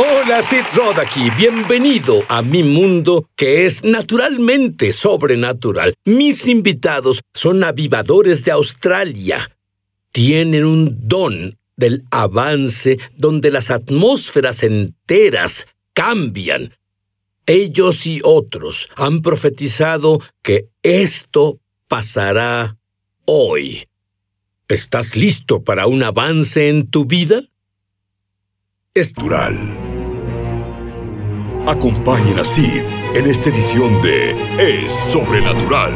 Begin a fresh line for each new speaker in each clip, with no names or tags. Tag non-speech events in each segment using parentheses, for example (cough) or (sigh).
Hola Sid aquí, bienvenido a mi mundo que es naturalmente sobrenatural. Mis invitados son avivadores de Australia. Tienen un don del avance donde las atmósferas enteras cambian. Ellos y otros han profetizado que esto pasará hoy. ¿Estás listo para un avance en tu vida? natural. Acompañen a Sid en esta edición de Es Sobrenatural.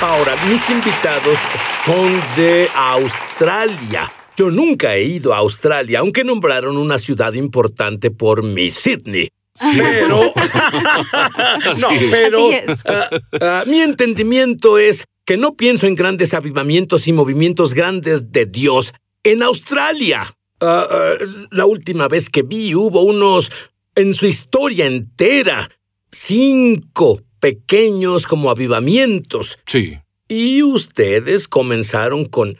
Ahora, mis invitados son de Australia. Yo nunca he ido a Australia, aunque nombraron una ciudad importante por mi Sydney. Pero, (laughs) (laughs) no, pero ah, ah, mi entendimiento es que no pienso en grandes avivamientos y movimientos grandes de Dios, en Australia. Ah, ah, la última vez que vi hubo unos, en su historia entera, cinco pequeños como avivamientos. Sí. Y ustedes comenzaron con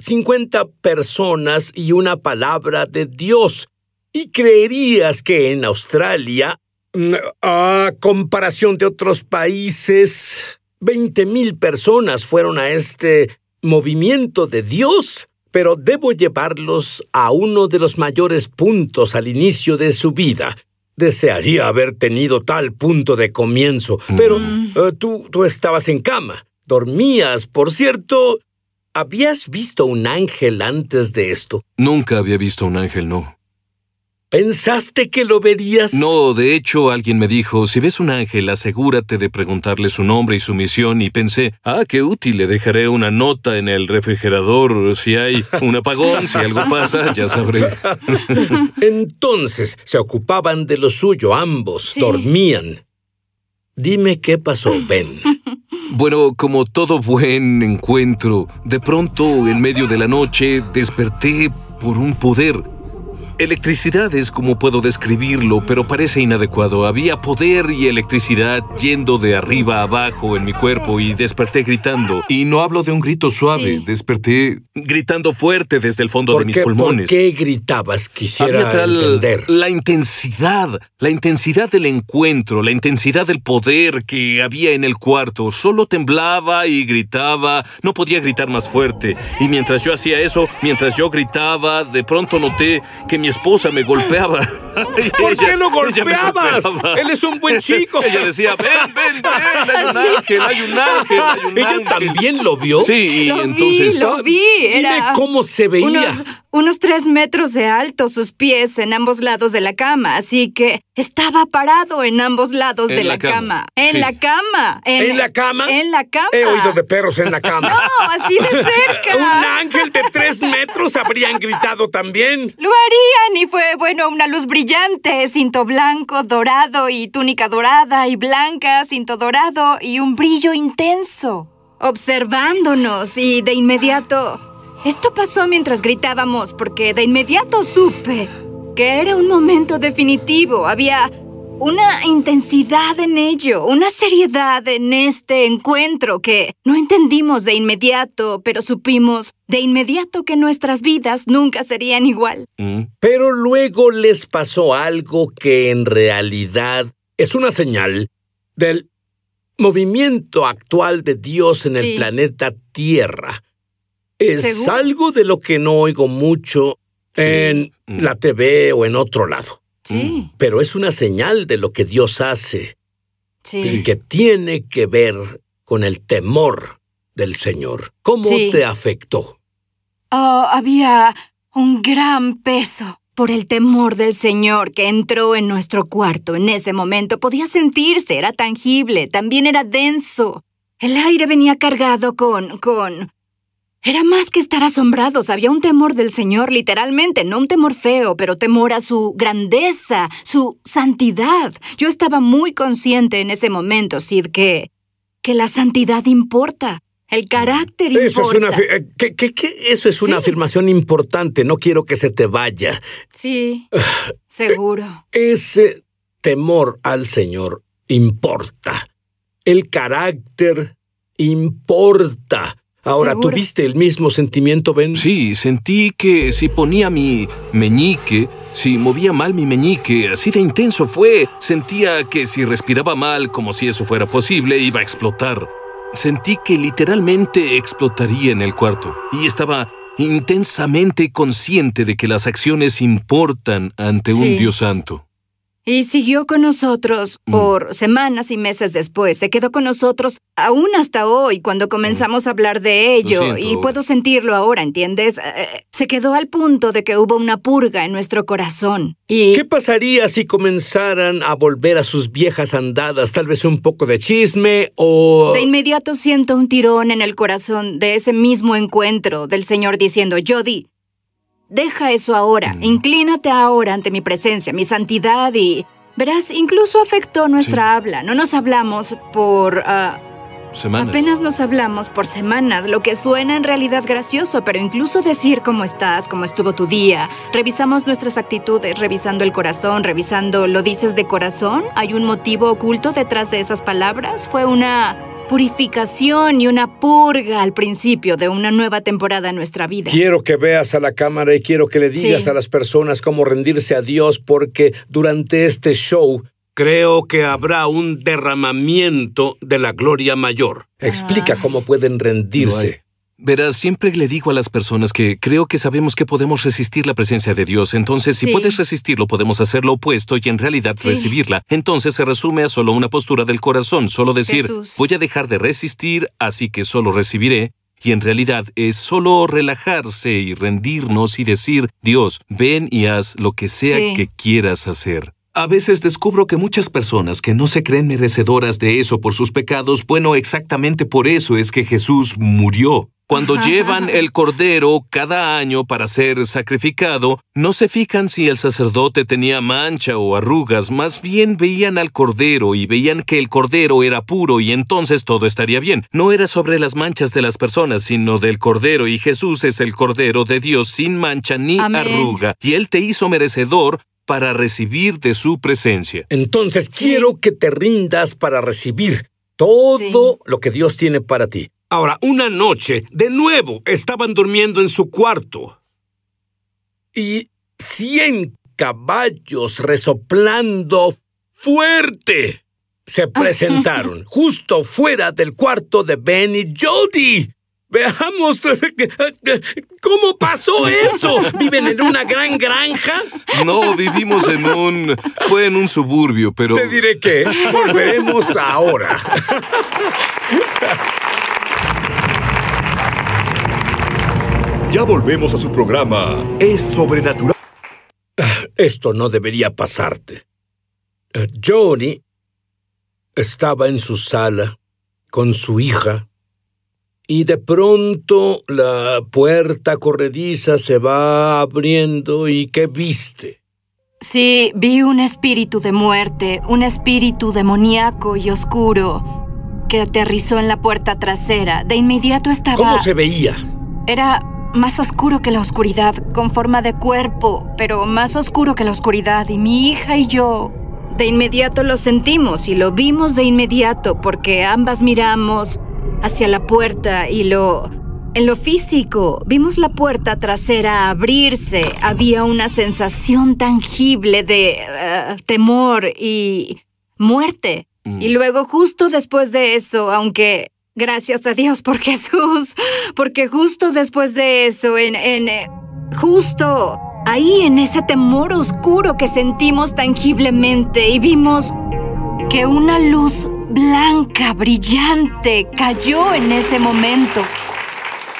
50 personas y una palabra de Dios. ¿Y creerías que en Australia, mm, a comparación de otros países, 20.000 personas fueron a este movimiento de Dios? pero debo llevarlos a uno de los mayores puntos al inicio de su vida. Desearía haber tenido tal punto de comienzo, mm. pero eh, tú, tú estabas en cama. Dormías, por cierto. ¿Habías visto un ángel antes de esto?
Nunca había visto un ángel, no.
¿Pensaste que lo verías?
No, de hecho alguien me dijo, si ves un ángel, asegúrate de preguntarle su nombre y su misión y pensé, ah, qué útil, le dejaré una nota en el refrigerador,
si hay un apagón, si algo pasa, ya sabré. (laughs) Entonces, se ocupaban de lo suyo ambos, dormían. Dime qué pasó, Ben. (laughs)
Bueno, como todo buen encuentro, de pronto, en medio de la noche, desperté por un poder Electricidad es como puedo describirlo, pero parece inadecuado. Había poder y electricidad yendo de arriba a abajo en mi cuerpo y desperté gritando. Y no hablo de un grito suave, desperté gritando fuerte desde el fondo de mis pulmones. ¿Por qué gritabas? Quisiera entender. La intensidad, la intensidad del encuentro, la intensidad del poder que había en el cuarto. Solo temblaba y gritaba. No podía gritar más fuerte. Y mientras yo hacía eso, mientras yo gritaba, de pronto noté que mi esposa me golpeaba. (laughs)
¿Por qué lo golpeabas? Él es un buen chico. ella decía, ven,
ven, ven, hay un (laughs) ángel, hay un ángel, ¿Ella
también lo vio? Sí, entonces. lo ah, vi.
Dime cómo
se veía
unos tres metros de alto sus pies en ambos lados de la cama, así que estaba parado en ambos lados de la, cama. En la cama. En, en, la cama? En la cama. He oído de
perros en la cama. No, así de (laughs) cerca. Un ángel de tres metros habrían gritado también.
Lo harían y fue, bueno, una luz brillante, cinto blanco, dorado y túnica dorada y blanca, cinto dorado y un brillo intenso. Observándonos y de inmediato esto pasó mientras gritábamos porque de inmediato supe que era un momento definitivo. Había una intensidad en ello, una seriedad en este encuentro que no entendimos de inmediato, pero supimos de inmediato que nuestras vidas nunca serían igual.
Mm. Pero luego les pasó algo que en realidad es una señal del movimiento actual de Dios en el planeta Tierra. Es algo de lo que no oigo mucho en mm. la TV o en otro lado. Sí. Mm. Pero es una señal de lo que Dios hace. Sí. Y que tiene que ver con el temor del Señor. ¿Cómo te afectó?
Oh, había un gran peso por el temor del Señor que entró en nuestro cuarto en ese momento. Podía sentirse, era tangible, también era denso. El aire venía cargado con... con... Era más que estar asombrados, había un temor del Señor, literalmente, no un temor feo, pero temor a su grandeza, su santidad. Yo estaba muy consciente en ese momento, Sid, que, que la santidad importa. El carácter eso importa. Es
una, eh, Eso es una afirmación importante. No quiero que se te vaya.
Sí, (sighs) seguro.
Ese temor al Señor importa. El carácter importa. Ahora, ¿tuviste el mismo sentimiento,
Ben? Sí, sentí que si ponía mi meñique, si movía mal mi meñique, así de intenso fue. Sentía que si respiraba mal, como si eso fuera posible, iba a explotar. Sentí que literalmente explotaría en el cuarto. Y estaba intensamente consciente de que las acciones importan ante un Dios santo.
Y siguió con nosotros mm. por semanas y meses después. Se quedó con nosotros aún hasta hoy, cuando mm. comenzamos a hablar de ello. y puedo sentirlo ahora, ¿entiendes? Eh, se quedó al punto de que hubo una purga en nuestro corazón.
Y... ¿Qué pasaría si comenzaran a volver a sus viejas andadas? Tal vez un poco de chisme
o... De inmediato siento un tirón en el corazón de ese mismo encuentro del señor diciendo, Jody, Deja eso ahora, mm. inclínate ahora ante mi presencia, mi santidad y... Verás, incluso afectó nuestra habla. No nos hablamos por... Ah,
semanas. Apenas
nos hablamos por semanas, lo que suena en realidad gracioso, pero incluso decir cómo estás, cómo estuvo tu día, revisamos nuestras actitudes, revisando el corazón, revisando, ¿lo dices de corazón? ¿Hay un motivo oculto detrás de esas palabras? Fue una purificación y una purga al principio de una nueva temporada en nuestra vida. Quiero
que veas a la cámara y quiero que le digas a las personas cómo rendirse a Dios porque durante este show creo que habrá un derramamiento de la gloria mayor. Explica ah. cómo pueden rendirse. Verás, siempre le digo a las personas
que creo que sabemos que podemos resistir la presencia de Dios, entonces si puedes resistirlo podemos hacer lo opuesto y en realidad recibirla. Entonces se resume a solo una postura del corazón, solo decir, voy a dejar de resistir, así que solo recibiré. Y en realidad es solo relajarse y rendirnos y decir, Dios, ven y haz lo que sea que quieras hacer. A veces descubro que muchas personas que no se creen merecedoras de eso por sus pecados, bueno, exactamente por eso es que Jesús murió. Cuando llevan el cordero cada año para ser sacrificado, no se fijan si el sacerdote tenía mancha o arrugas, más bien veían al cordero y veían que el cordero era puro y entonces todo estaría bien. No era sobre las manchas de las personas, sino del cordero y Jesús es el cordero de Dios sin mancha ni arruga y él te hizo merecedor para recibir
de su presencia. Entonces quiero que te rindas para recibir todo lo que Dios tiene para ti. Ahora, una noche, de nuevo, estaban durmiendo en su cuarto. Y cien caballos resoplando fuerte se (laughs) presentaron justo fuera del cuarto de Ben y Jody. Veamos (laughs) eh, eh, cómo pasó eso. ¿Viven en una gran granja? No, vivimos en un...
Fue en un suburbio, pero... Te diré qué, volveremos ahora.
Ya volvemos a su programa. Es sobrenatural. Esto no debería pasarte. Eh, Johnny estaba en su sala con su hija y de pronto la puerta corrediza se va abriendo y ¿qué viste?
Sí, vi un espíritu de muerte, un espíritu demoníaco y oscuro que aterrizó en la puerta trasera. De inmediato estaba... ¿Cómo se veía? Era más oscuro que la oscuridad, con forma de cuerpo, pero más oscuro que la oscuridad. Y mi hija y yo de inmediato lo sentimos y lo vimos de inmediato porque ambas miramos hacia la puerta y lo... En lo físico, vimos la puerta trasera abrirse. Había una sensación tangible de eh, temor y muerte. Mm. Y luego justo después de eso, aunque gracias a Dios por (laughs) Jesús, porque justo después de eso, en, en eh, justo ahí en ese temor oscuro que sentimos tangiblemente y vimos que una luz blanca, brillante, cayó en ese momento.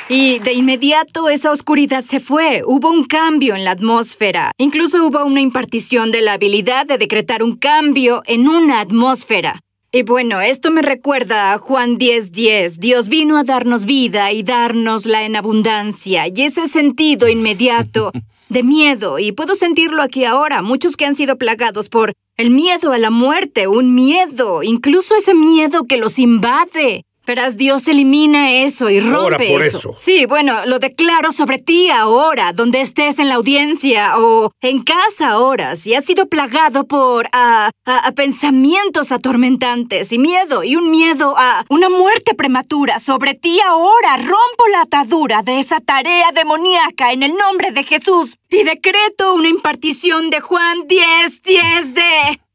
Y de inmediato esa oscuridad se fue, hubo un cambio en la atmósfera, incluso hubo una impartición de la habilidad de decretar un cambio en una atmósfera. Y bueno, esto me recuerda a Juan 10:10. Dios vino a darnos vida y darnosla en abundancia, y ese sentido inmediato (laughs) de miedo, y puedo sentirlo aquí ahora, muchos que han sido plagados por el miedo a la muerte, un miedo, incluso ese miedo que los invade. Verás, Dios elimina eso y rompe ahora por eso. Sí, bueno, lo declaro sobre ti ahora, donde estés en la audiencia o en casa ahora, si has sido plagado por ah, ah, a pensamientos atormentantes y miedo y un miedo a una muerte prematura sobre ti ahora, rompo la atadura de esa tarea demoníaca en el nombre de Jesús y decreto una impartición de Juan 10, 10 de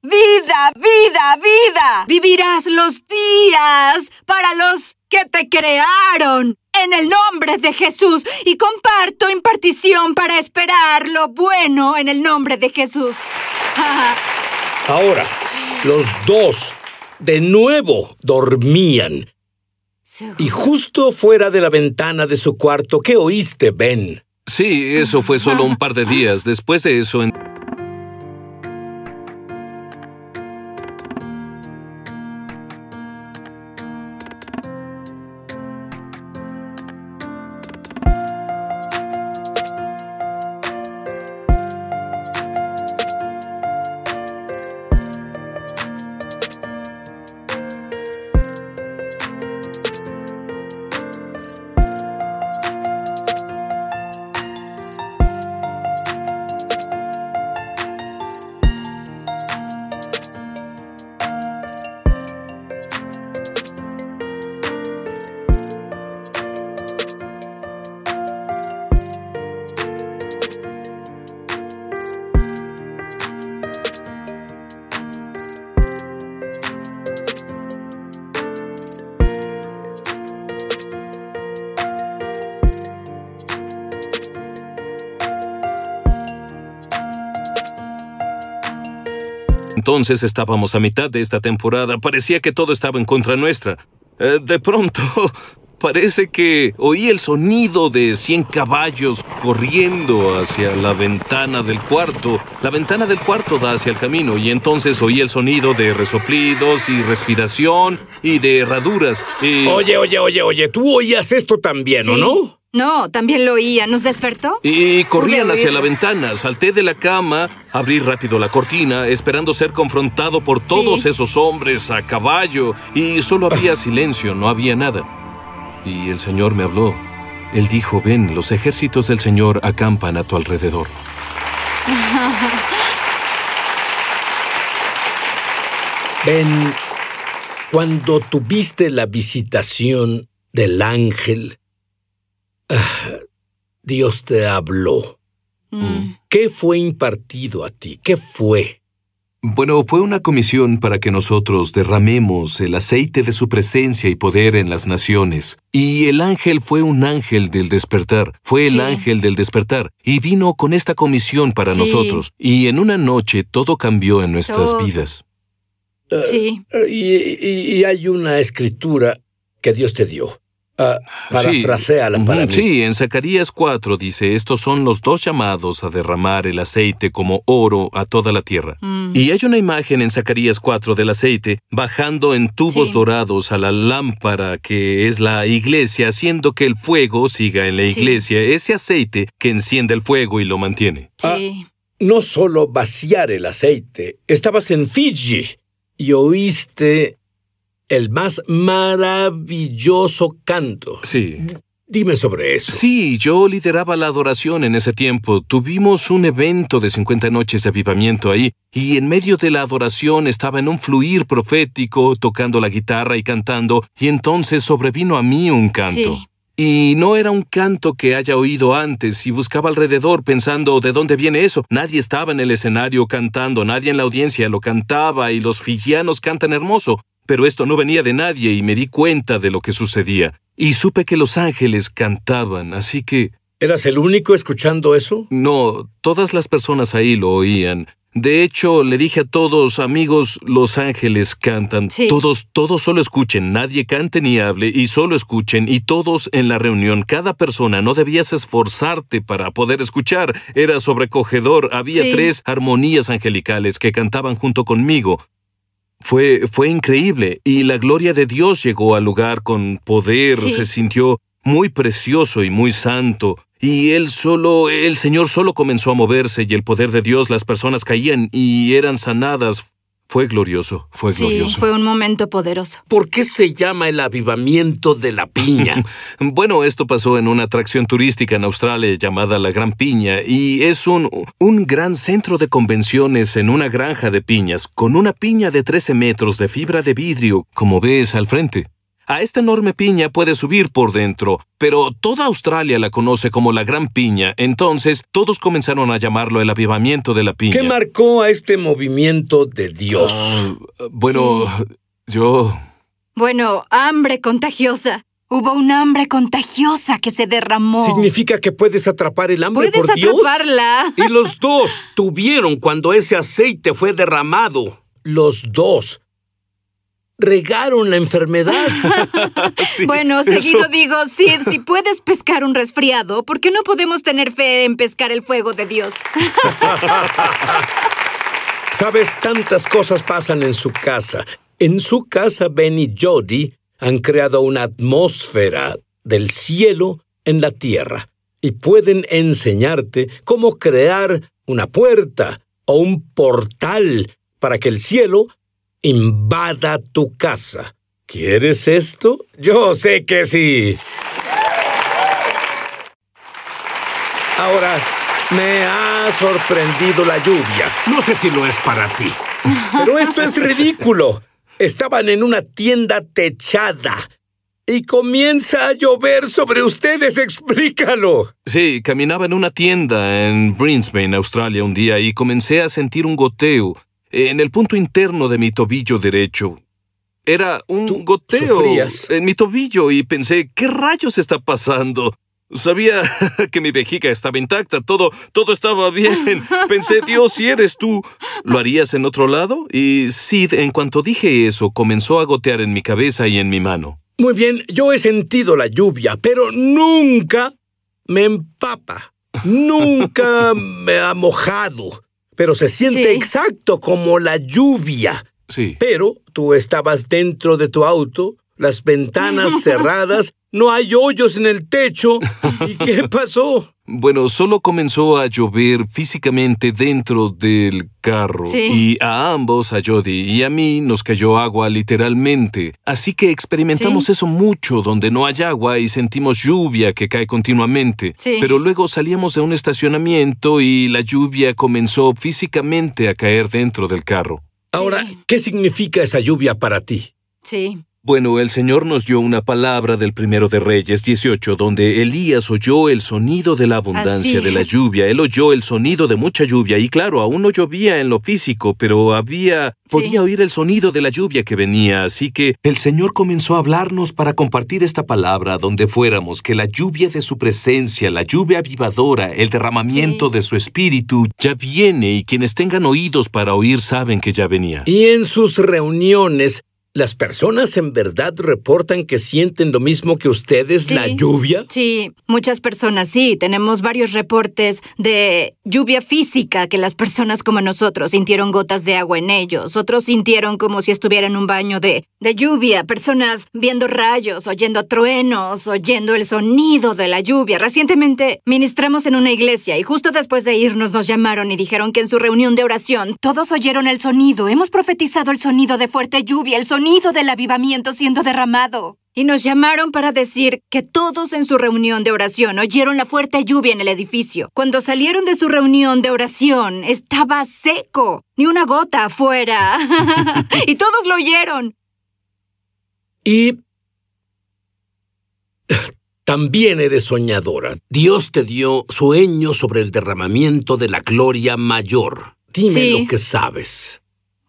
vida, vida, vida. Vivirás los días para los que te crearon. En el nombre de Jesús y comparto impartición para esperar lo bueno en el nombre de Jesús. (laughs)
Ahora, los dos de nuevo dormían. Y justo fuera de la ventana de su cuarto, ¿qué oíste, Ben?
Sí, eso fue solo un par de días. Después de eso... En... entonces estábamos a mitad de esta temporada. Parecía que todo estaba en contra nuestra. Eh, de pronto, (laughs) parece que oí el sonido de 100 caballos corriendo hacia la ventana del cuarto. La ventana del cuarto da hacia el camino y entonces oí el sonido de resoplidos y respiración y de herraduras. Oye, oye, oye, oye, tú oías esto también, ¿o no?
No, también lo oía. ¿Nos despertó?
Y corrían hacia la ventana. Salté de la cama, abrí rápido la cortina, esperando ser confrontado por todos esos hombres a caballo. Y solo había (laughs) silencio, no había nada. Y el Señor me habló. Él dijo, ven, los ejércitos del Señor acampan a tu alrededor.
ven, (laughs) cuando tuviste la visitación del ángel, Ah, Dios te habló. Mm. ¿Qué fue impartido a ti? ¿Qué fue?
Bueno, fue una comisión para que nosotros derramemos el aceite de su presencia y poder en las naciones. Y el ángel fue un ángel del despertar, fue el ángel del despertar, y vino con esta comisión para nosotros. Y en una noche todo cambió en nuestras vidas.
Ah, sí. Ah, y hay una escritura que Dios te dio. Ah, para parafrasea la
Sí, en Zacarías 4 dice, estos son los dos llamados a derramar el aceite como oro a toda la tierra. Mm. Y hay una imagen en Zacarías 4 del aceite bajando en tubos dorados a la lámpara que es la iglesia, haciendo que el fuego siga en la iglesia, ese aceite que enciende el fuego y lo mantiene.
Ah, no solo vaciar el aceite, estabas en Fiji y oíste el más maravilloso canto. Sí. Dime sobre eso. Sí, yo lideraba la
adoración en ese tiempo. Tuvimos un evento de 50 noches de avivamiento ahí y en medio de la adoración estaba en un fluir profético, tocando la guitarra y cantando, y entonces sobrevino a mí un canto. Sí. Y no era un canto que haya oído antes y buscaba alrededor pensando de dónde viene eso. Nadie estaba en el escenario cantando, nadie en la audiencia lo cantaba y los fijianos cantan hermoso. Pero esto no venía de nadie y me di cuenta de lo que sucedía. Y supe que los ángeles cantaban, así que... ¿Eras el único escuchando eso? No, todas las personas ahí lo oían. De hecho, le dije a todos, amigos, los ángeles cantan. Todos, todos solo escuchen, nadie cante ni hable, y solo escuchen, y todos en la reunión, cada persona, no debías esforzarte para poder escuchar, era sobrecogedor, había tres armonías angelicales que cantaban junto conmigo, fue, fue increíble y la gloria de Dios llegó al lugar con poder, se sintió muy precioso y muy santo. Y él solo, el Señor solo comenzó a moverse y el poder de Dios, las personas caían y eran sanadas, fue glorioso, fue glorioso.
fue un momento poderoso.
¿Por qué se llama el avivamiento de la piña? (laughs) bueno, esto pasó en una atracción turística en Australia llamada La Gran Piña y es un, un gran centro de convenciones en una granja de piñas con una piña de 13 metros de fibra de vidrio, como ves al frente. A esta enorme piña puede subir por dentro, pero toda Australia la conoce como la Gran Piña, entonces todos comenzaron a llamarlo el avivamiento de la piña. ¿Qué
marcó a este movimiento de Dios? Ah, bueno, yo...
Bueno, hambre contagiosa. Hubo un hambre contagiosa que se derramó.
¿Significa que puedes atrapar el hambre por Dios? Puedes atraparla! Y los dos tuvieron cuando ese aceite fue derramado. Los dos regaron la enfermedad. (laughs) bueno, seguido
digo, Sid, si puedes pescar un resfriado, ¿por qué no podemos tener fe en pescar el fuego de Dios? (laughs)
Sabes, tantas cosas pasan en su casa. En su casa, Ben y Jody han creado una atmósfera del cielo en la tierra y pueden enseñarte cómo crear una puerta o un portal para que el cielo invada tu casa. ¿Quieres esto? Yo sé que sí. Ahora, me ha sorprendido la lluvia. No sé si lo es para ti. Pero esto es ridículo. Estaban en una tienda techada. Y comienza a llover sobre ustedes, explícalo. Sí, caminaba
en una tienda en Brisbane, Australia, un día y comencé a sentir un goteo en el punto interno de mi tobillo derecho. Era un goteo en mi tobillo y pensé, ¿qué rayos está pasando? Sabía (laughs) que mi vejiga estaba intacta, todo, todo estaba bien. (laughs) Pensé, Dios, si eres tú, ¿lo harías en otro lado? Y Sid, en cuanto dije eso, comenzó a gotear en mi cabeza y en mi mano.
Muy bien, yo he sentido la lluvia, pero nunca me empapa. Nunca (laughs) me ha mojado pero se siente exacto como la lluvia. Sí. Pero tú estabas dentro de tu auto, las ventanas (laughs) cerradas, no hay hoyos en el techo. ¿Y qué pasó? Bueno,
solo comenzó a llover físicamente dentro del carro y a ambos, a Jody y a mí, nos cayó agua literalmente. Así que experimentamos eso mucho, donde no hay agua y sentimos lluvia que cae continuamente. Pero luego salíamos de un estacionamiento y la lluvia comenzó físicamente a caer dentro del carro. Ahora, ¿qué significa esa lluvia para ti? Sí. Bueno, el Señor nos dio una palabra del primero de Reyes 18, donde Elías oyó el sonido de la abundancia de la lluvia. Él oyó el sonido de mucha lluvia. Y claro, aún no llovía en lo físico, pero había. podía oír el sonido de la lluvia que venía. Así que el Señor comenzó a hablarnos para compartir esta palabra donde fuéramos, que la lluvia de su presencia, la lluvia avivadora, el derramamiento de su espíritu, ya viene y quienes tengan oídos para oír saben que ya venía.
Y en sus reuniones, ¿Las personas en verdad reportan que sienten lo mismo que ustedes, la lluvia?
Sí, muchas personas sí. Tenemos varios reportes de lluvia física que las personas como nosotros sintieron gotas de agua en ellos. Otros sintieron como si estuvieran en un baño de, de lluvia. Personas viendo rayos, oyendo truenos, oyendo el sonido de la lluvia. Recientemente ministramos en una iglesia y justo después de irnos nos llamaron y dijeron que en su reunión de oración todos oyeron el sonido. Hemos profetizado el sonido de fuerte lluvia, el sonido del avivamiento siendo derramado. Y nos llamaron para decir que todos en su reunión de oración oyeron la fuerte lluvia en el edificio. Cuando salieron de su reunión de oración, estaba seco, ni una gota afuera. (laughs) y todos lo oyeron.
Y también eres soñadora. Dios te dio sueño sobre el derramamiento de la gloria mayor. Dime lo que sabes.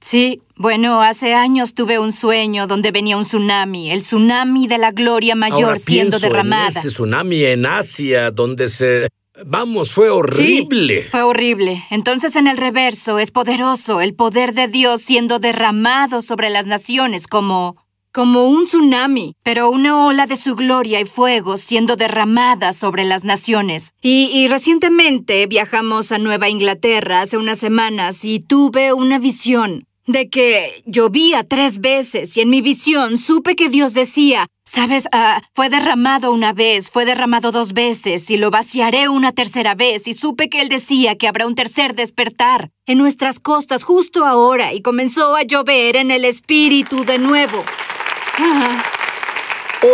Sí, bueno, hace años tuve un sueño donde venía un tsunami, el tsunami de la gloria mayor siendo derramado. derramada. ese
tsunami en Asia, donde se Vamos, fue horrible.
fue horrible. Entonces en el reverso es poderoso el poder de Dios siendo derramado sobre las naciones como como un tsunami, pero una ola de su gloria y fuego siendo derramada sobre las naciones. Y, y recientemente viajamos a Nueva Inglaterra hace unas semanas y tuve una visión de que llovía tres veces y en mi visión supe que Dios decía, sabes, ah, fue derramado una vez, fue derramado dos veces y lo vaciaré una tercera vez y supe que Él decía que habrá un tercer despertar en nuestras costas justo ahora y comenzó a llover en el espíritu de nuevo. Ah.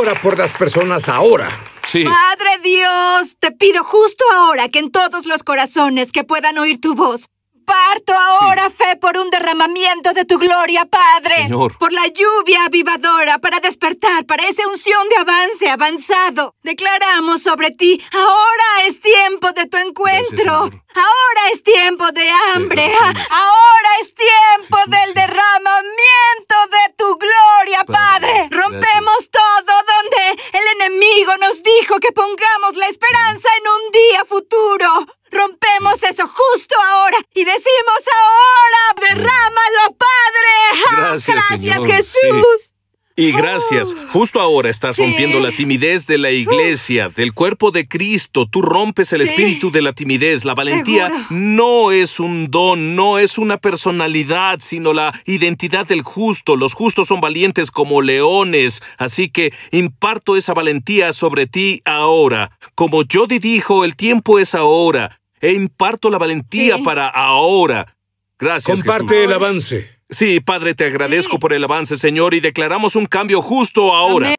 Ora por las personas ahora. Sí.
Madre Dios, te pido justo ahora que en todos los corazones que puedan oír tu voz, parto ahora, fe, por un derramamiento de tu gloria, Padre. Señor. Por la lluvia avivadora, para despertar, para esa unción de avance avanzado. Declaramos sobre ti, ahora es tiempo de tu encuentro. ahora es tiempo de hambre. (laughs) ahora es tiempo del derramamiento de tu gloria, Padre. Rompemos todo donde el enemigo nos dijo que pongamos la esperanza en un día futuro. Rompemos eso justo ahora y decimos ahora, derrámalo, Padre. Ah, gracias, Jesús.
Y gracias, oh. justo ahora estás rompiendo la timidez de la iglesia, del cuerpo de Cristo. Tú rompes el espíritu de la timidez. La valentía no es un don, no es una personalidad, sino la identidad del justo. Los justos son valientes como leones. Así que imparto esa valentía sobre ti ahora. Como Jody dijo, el tiempo es ahora e imparto la valentía para ahora. Gracias. Comparte el avance. Sí, Padre, te agradezco por el avance, Señor, y declaramos un cambio justo ahora.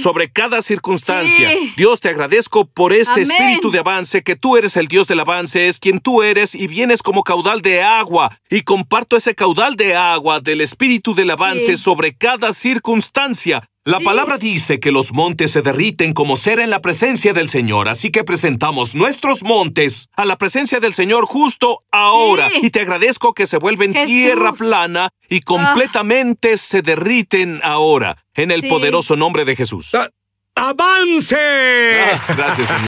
sobre cada circunstancia. Dios, te agradezco por este espíritu de avance, que tú eres el Dios del avance, es quien tú eres y vienes como caudal de agua. Y comparto ese caudal de agua del espíritu del avance sobre cada circunstancia. La palabra dice que los montes se derriten como cera en la presencia del Señor, así que presentamos nuestros montes a la presencia del Señor justo ahora. Y te agradezco que se vuelven tierra plana y ah. completamente se derriten ahora, en el poderoso nombre de Jesús. Ah,
¡Avance!
Ah, gracias, Señor.